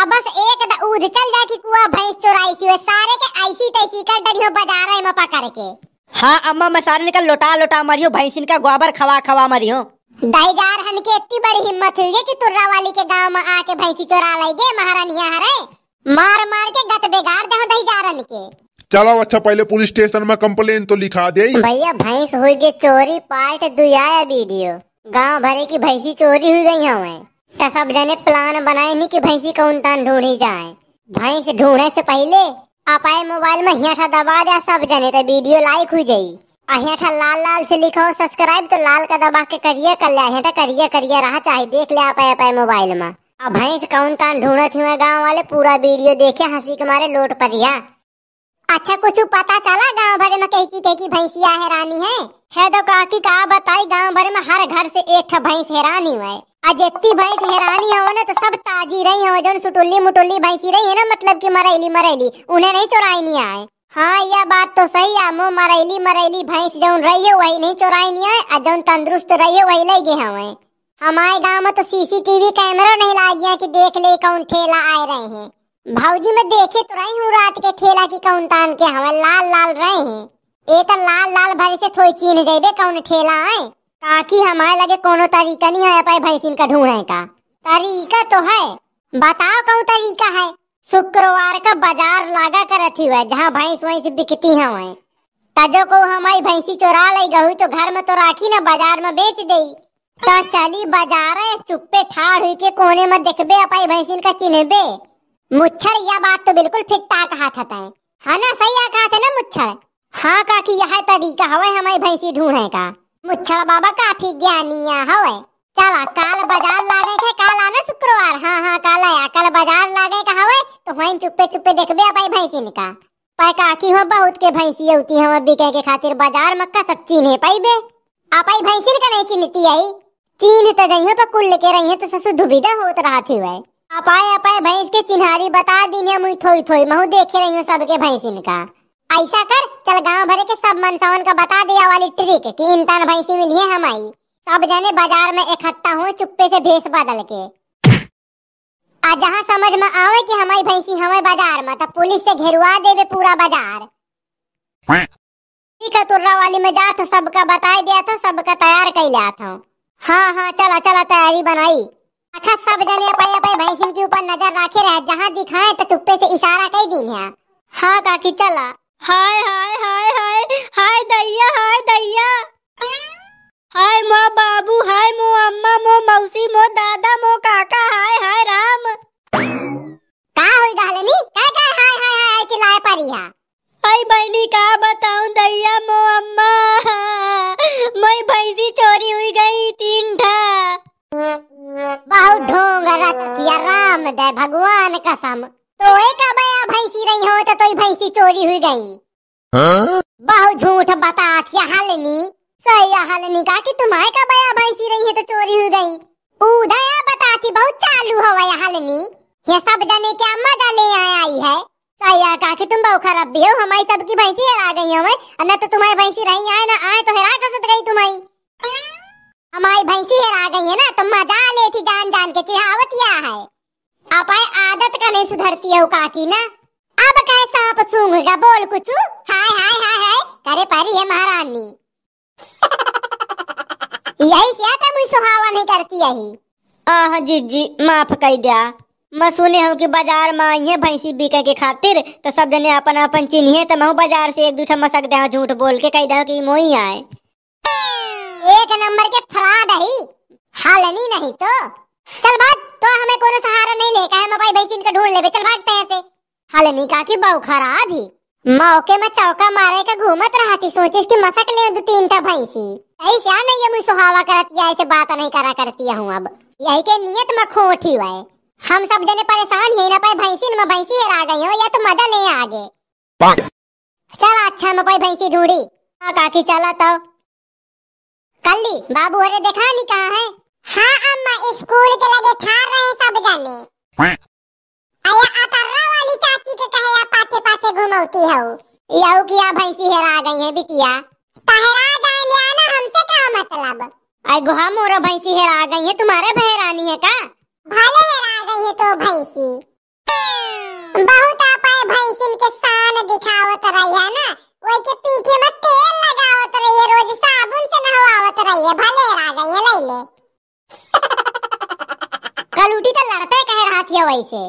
अब हाँ, बस एक उध चल जाए कि कुआ भैंस चोराई सी सारे के ऐसी तैसी कर डरियो बजा रहे मपा करके हाँ अम्मा मैं सारे निकल लोटा लोटा मरियो भैंस इनका गोबर खवा खवा मरियो दाईजार हन के इतनी बड़ी हिम्मत हुई कि तुर्रा वाली के गांव में आके भैंसी चोरा लाएगे महारानिया हरे मार मार के गत बेगाड़ दे दाईजारन के चलो अच्छा पहले पुलिस स्टेशन में कंप्लेन तो लिखा दे भैया भैंस हुई के चोरी पार्ट दुआया वीडियो गांव भरे की भैंसी चोरी हुई गई हमें सब जने प्लान बनाए नहीं कि भैंसी का उनतान ढूंढी जाए भैंस ढूंढे से पहले आप आए मोबाइल में हियाठा दबा दिया सब जने तो वीडियो लाइक हुई जाई अहियाठा लाल लाल से लिखा हो सब्सक्राइब तो लाल का दबा के करिए कर लिया अहियाठा करिए करिए रहा चाहे देख लिया आप आए मोबाइल में अब भैंस कौन तान थी मैं गाँव वाले पूरा वीडियो देखे हंसी के मारे लोट परिया अच्छा कुछ पता चला गांव भर में कहकी कहकी भैंसिया हैरानी है है तो काकी का बताई गांव भर में हर घर से एक भैंस हैरानी हुआ है आज इतनी भैंस हैरानी हो ना तो सब ताजी रही हो जन सुटुल्ली मुटुल्ली भैंसी रही है ना मतलब की मरेली मरेली उन्हें नहीं चोराई नहीं आए हाँ यह बात तो सही है मो मरेली मरेली भैंस जो रही है वही नहीं चोराई नहीं आए और जो तंदुरुस्त रही है वही ले गए हमें हमारे गाँव में तो सीसीटीवी कैमरा नहीं ला गया कि देख ले कौन ठेला आए रहे हैं भाजी मैं देखे तो रही हूँ रात के ठेला की कौन तान के हमें लाल लाल रहे हैं ये तो लाल लाल भरे से थोड़ी चीन जेबे कौन ठेला आए ताकि हमारे लगे कोनो तरीका नहीं आया पाए भैंसिन का ढूंढने का तरीका तो है बताओ कौन तरीका है शुक्रवार का बाजार लगा कर रखी हुआ है जहाँ भैंस वैंस बिकती है हवे तजो को हमारी भैंसी चोरा ले गई तो घर में तो राखी ना बाजार में बेच दे तो चली बाजार है चुप्पे ठाड़ हुई के कोने में देखबे अपाई भैंसिन का चिन्हबे मुच्छड़ यह बात तो बिल्कुल फिट्टा कहा था है हाँ ना सही कहा था ना मुच्छड़ हाँ का काकी यह तरीका हवा हमारी भैंसी ढूंढने का मुच्छड़ बाबा काफी ज्ञानिया हवे चला काल बाजार लागे के काल आने शुक्रवार हाँ हाँ काल आया काल बाजार लागे का हवे तो वहीं चुप्पे चुप्पे देखबे भाई निका पाई का की हो बहुत के भैंसी होती हमें बिके के खातिर बाजार मक्का सब चीन है पाई आप आई भैंसी का नहीं चिनती आई चीन तो गई पर कुल लेके रही है तो ससु दुविधा होत रहा थी वह अपाए अपाए भैंस के चिन्हारी बता दी मुई थोई थोई महू देखे रही हूँ सबके भैंसिन का ऐसा कर चल गांव भर के सब मनसावन का बता दिया वाली ट्रिक कि इंसान भैंसी मिलिए हम आई सब जने बाजार में इकट्ठा हो चुप्पे से भेस बदल के आ जहाँ समझ में आवे कि हमारी भैंसी हमारे बाजार में तब तो पुलिस से घेरुआ देवे पूरा बाजार ठीक है तुर्रा वाली में जा तो सबका बता दिया था सबका तैयार कर लिया था हाँ हाँ चला चला तैयारी बनाई अच्छा सब जने अपने अपने भैंसी के ऊपर नजर रखे रहे जहाँ दिखाए तो चुप्पे से इशारा कई दिन है हाँ काकी चला हाय हाय हाय हाय हाय दैया हाय दैया हाय मो बाबू हाय मो अम्मा मो मौसी मो दादा मो काका हाय हाय राम का होई गहलनी का का हाय हाय हाय चिल्लाए परी हा हाय बहनी का बताऊं दैया मो अम्मा मई भैंसी चोरी हुई गई तीन ठा बहुत ढोंग रतिया राम दे भगवान कसम तो एक अब भैंसी रही हो तो तुई भैंसी चोरी हुई गई हाँ? बहुत झूठ बतात हलनी सही हलनी का कि तुम्हारे का बया भैंसी रही है तो चोरी हुई गई उदया बताती बहुत चालू हो हवा हलनी ये सब जाने क्या मजा ले आई है सही का कि तुम बहुत खराब भी हो हमारी सबकी भैंसी हरा गई हो न तो तुम्हारी भैंसी रही आए ना आए तो हरा कसत गई तुम्हारी हमारी भैंसी हरा गई है ना तो मजा लेती जान जान के चिहावत चिढ़ावत है आप आदत का नहीं सुधरती है काकी ना अब कैसा आप सूंघगा बोल कुछ हाय हाय हाय हाय करे परी है महारानी यही से आता मुझे सुहावा नहीं करती यही आह जी जी माफ कर दिया मैं सुने हूँ कि बाजार में आई है भैंसी बिके के खातिर तो सब जने अपन अपन चिन्हिए तो मैं बाजार से एक दूठा मसक दे झूठ बोल के कह दे कि मोई आए एक नंबर के फ्रॉड है हालनी नहीं तो चल भाग तो हमें कोई सहारा नहीं लेकर है मैं भाई भैंसी का ढूंढ लेबे चल भागते हैं से हलनिका की बहु खराब ही मौके में चौका मारे का घूमत रहा थी सोचे की मसक ले दो तीन टा भैंसी ऐसे आ नहीं मुझे सुहावा करती ऐसे बात नहीं करा करती हूँ अब यही के नियत में खोटी हुआ हम सब जने परेशान ही ना पाए भैंसी में भैंसी हरा गई हो या तो मजा ले आगे चल अच्छा मैं पाई भैंसी ढूंढी काकी चला तो कल ली बाबू अरे देखा नहीं कहाँ है हाँ अम्मा स्कूल के लगे खा रहे हैं सब जने आया अतर्रा वाली चाची के कहे पाछे पाछे घुमौती हऊ लहू की आ भैंसी हेरा गई है बिटिया तहरा जाए ना हमसे क्या मतलब आई गुहा मोरा भैंसी हेरा गई है तुम्हारे बहरानी है का भले हेरा गई है तो भैंसी बहुत आप आए भैंसिन के शान दिखावत रही है ना वही के पीछे में तेल लगावत रही है रोज साबुन से नहवावत रही है भले हेरा गई है लैले कल उठी तो लड़ते कह रहा थी वैसे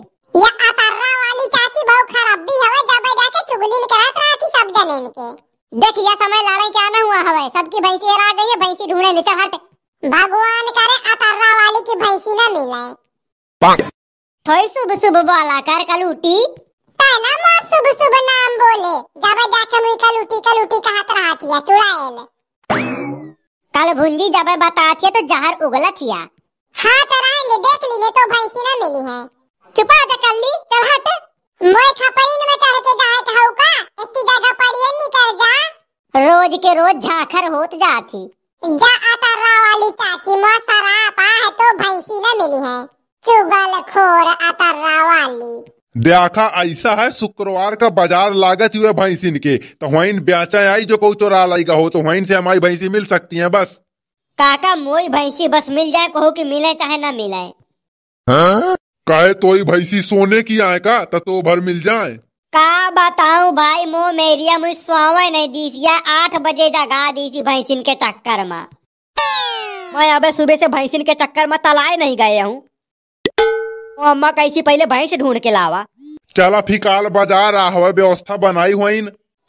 नहीं इनके देख यह समय लड़ाई क्या ना हुआ हवे सबकी भैंसी हरा गई है भैंसी ढूंढे नीचे हट भगवान करे अतर्रा वाली की भैंसी ना मिले थोड़ी सुबह सुबह बोला कर कलूटी ताना मां सुबह सुबह नाम बोले जब देख मुई कलूटी कलूटी कहत रहा थिया ने कल भुंजी जब बता थिया तो जहर उगला थिया हां तरह तो ने देख ली ने तो भैंसी ना मिली है चुपा जा कल्ली चल हट मैं में चढ़ के का इतनी जगह निकल जा रोज के रोज झाखर होत जाती जा वाली चाची है तो भैंसी मिली है चुगल खोर वाली देखा ऐसा है शुक्रवार का बाजार लागत हुए भैंसिन के तो वहीं ब्याचा आई जो कहू चोरा का हो तो वहीं से हमारी भैंसी मिल सकती है बस काका मोई भैंसी बस मिल जाए कहो कि मिले चाहे ना मिले हाँ? कहे तो ही भैसी सोने की आए का तो भर मिल जाए का बताऊं भाई मो मेरिया मुझ सोवे नहीं दीजिया आठ बजे जगा दीजिए भैंसिन के चक्कर में मैं अबे सुबह से भैंसिन के चक्कर में तलाए नहीं गए हूँ तो अम्मा कैसी पहले भैंस ढूंढ के लावा चला फिकाल बाजार आवा व्यवस्था बनाई हुई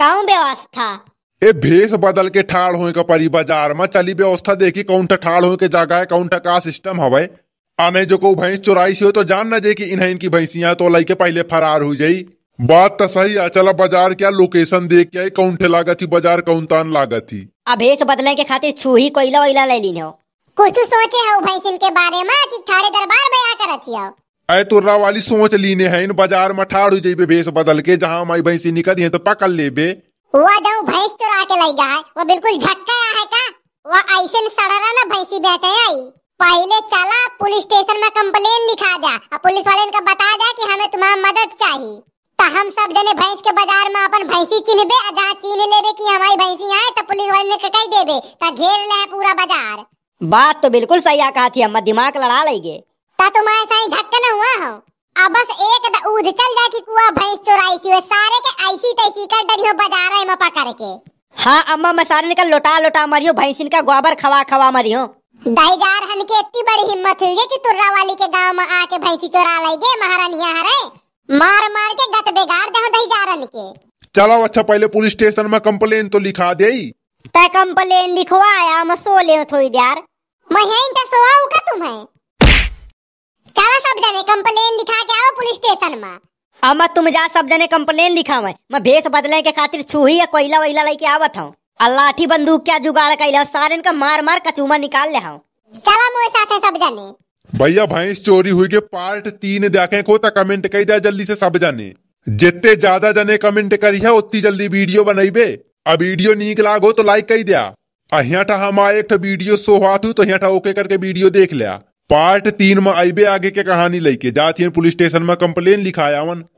कौन व्यवस्था ए भेष बदल के ठाड़ हुए का परी बाजार में चली व्यवस्था देखी कौन ठाड़ हुए के जगह है कौन ठा का सिस्टम हवा आमे जो को भैंस चुराई सी हो तो जान ना दे कि इन्हें इनकी भैंसियां तो लाइके पहले फरार हो जाई बात तो सही है चला बाजार क्या लोकेशन देख के कौन ठे लागत थी बाजार कौन तान लागत थी अब एक बदले के खातिर छुही कोयला वैला ले ली हो कुछ सोचे हो भैंसिन इनके बारे में कि थारे दरबार में कर रखी हो ऐ तुर्रा तो वाली सोच लीने है इन बाजार में ठाड़ हो जाइबे भेस बदल के जहाँ हमारी भैंसी निकल है तो पकड़ लेबे वो जो भैंस चुरा के लई है वो बिल्कुल झक्का है का वो ऐसे सड़रा ना भैंसी बेचे आई पहले चला पुलिस स्टेशन में कम्प्लेन लिखा जा और पुलिस वाले इनका बता जा कि हमें तुम्हारी मदद चाहिए तो हम सब जने भैंस के बाजार में अपन भैंसी चिन्हबे और जहाँ चिन्ह लेबे कि हमारी भैंसी आए तो पुलिस वाले ने कह देबे तो घेर ले पूरा बाजार बात तो बिल्कुल सही आ कहा थी अम्मा दिमाग लड़ा लेंगे तो तुम ऐसा ही झक्के न हुआ हो अब बस एक उध चल जाए कि कुआ भैंस चोराई थी सारे के ऐसी तैसी कर डरियो बाजार है मपा करके हाँ अम्मा मैं सारे निकल लोटा लोटा मरियो भैंसिन का गोबर खवा खवा मरियो हन के इतनी बड़ी हिम्मत हुई कि तुर्रा वाली के गांव में आके भैंसी चोरा लाई गे महारानिया हरे मार मार के गत बेगार दे दाईजारन के चलो अच्छा पहले पुलिस स्टेशन में कंप्लेन तो लिखा दे ते तो कंप्लेन लिखवाया आया मैं सो ले थोड़ी देर मैं यहीं तो सोआऊ का तुम्हें चलो सब जने कंप्लेन लिखा के आओ पुलिस स्टेशन में अब हाँ, मैं तुम जा सब जने कंप्लेन लिखा मैं मैं भेस बदलने के खातिर छुही या कोयला वैला लेके आवत हूँ लाठी बंदूक क्या जुगाड़ कैला सारे इनका मार मार कचूमा निकाल ले हाँ चला साथ है सब जाने भैया भाई चोरी हुई के पार्ट तीन देखे को तो कमेंट कर दिया जल्दी से सब जाने जितने ज्यादा जने कमेंट करी है उतनी जल्दी वीडियो बनाई बे अब वीडियो नीक लागो तो लाइक कर दिया अहियाठा आए एक वीडियो शो हाथ हुई तो अहियाठा ओके करके वीडियो देख लिया पार्ट तीन में आईबे आगे के कहानी लेके जाती है पुलिस स्टेशन में कंप्लेन वन